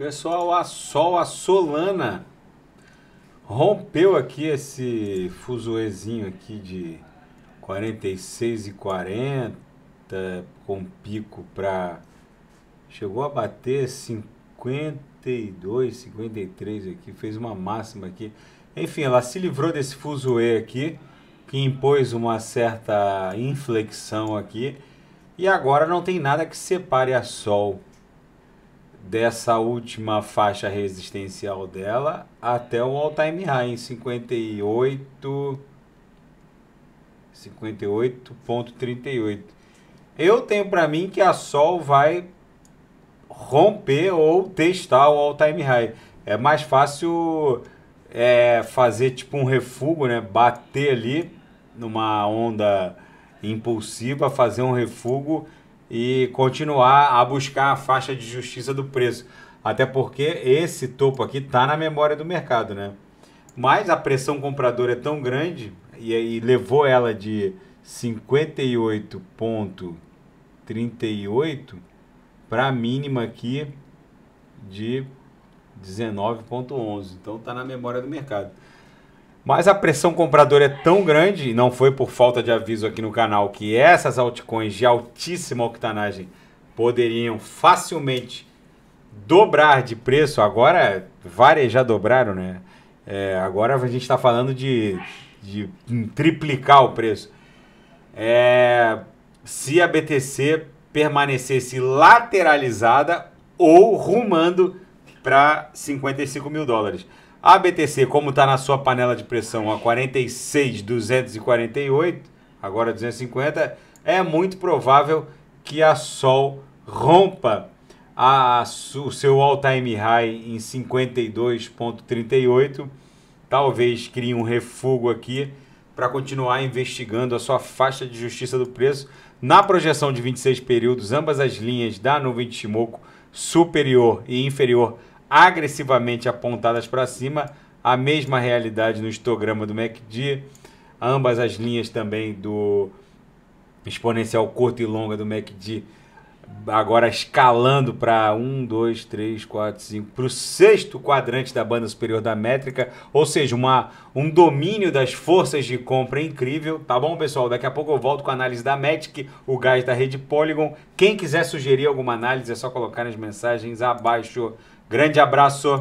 Pessoal, a Sol, a Solana rompeu aqui esse fusoezinho aqui de 46 e 40 com pico para chegou a bater 52, 53 aqui, fez uma máxima aqui. Enfim, ela se livrou desse fusoe aqui que impôs uma certa inflexão aqui e agora não tem nada que separe a Sol dessa última faixa resistencial dela até o all time high em 58 58.38. Eu tenho para mim que a Sol vai romper ou testar o all time high. É mais fácil é, fazer tipo um refugo, né? Bater ali numa onda impulsiva, fazer um refugo e continuar a buscar a faixa de justiça do preço. Até porque esse topo aqui está na memória do mercado, né? Mas a pressão compradora é tão grande e, e levou ela de 58,38 para a mínima aqui de 19,11. Então está na memória do mercado. Mas a pressão compradora é tão grande, e não foi por falta de aviso aqui no canal, que essas altcoins de altíssima octanagem poderiam facilmente dobrar de preço. Agora, várias já dobraram, né? É, agora a gente está falando de, de, triplicar o preço. É, se a BTC permanecesse lateralizada ou rumando para 55 mil dólares. A BTC, como está na sua panela de pressão a 46.248, agora 250, é muito provável que a Sol rompa a, o seu all-time high em 52,38. Talvez crie um refúgio aqui para continuar investigando a sua faixa de justiça do preço. Na projeção de 26 períodos, ambas as linhas da nuvem de Shimoku, superior e inferior, agressivamente apontadas para cima, a mesma realidade no histograma do MACD, ambas as linhas também do exponencial curta e longa do MACD agora escalando para 1, 2, 3, 4, 5, para o sexto quadrante da banda superior da métrica, ou seja, uma, um domínio das forças de compra incrível, tá bom, pessoal? Daqui a pouco eu volto com a análise da Matic, o gás da rede Polygon. Quem quiser sugerir alguma análise é só colocar nas mensagens abaixo. Grande abraço.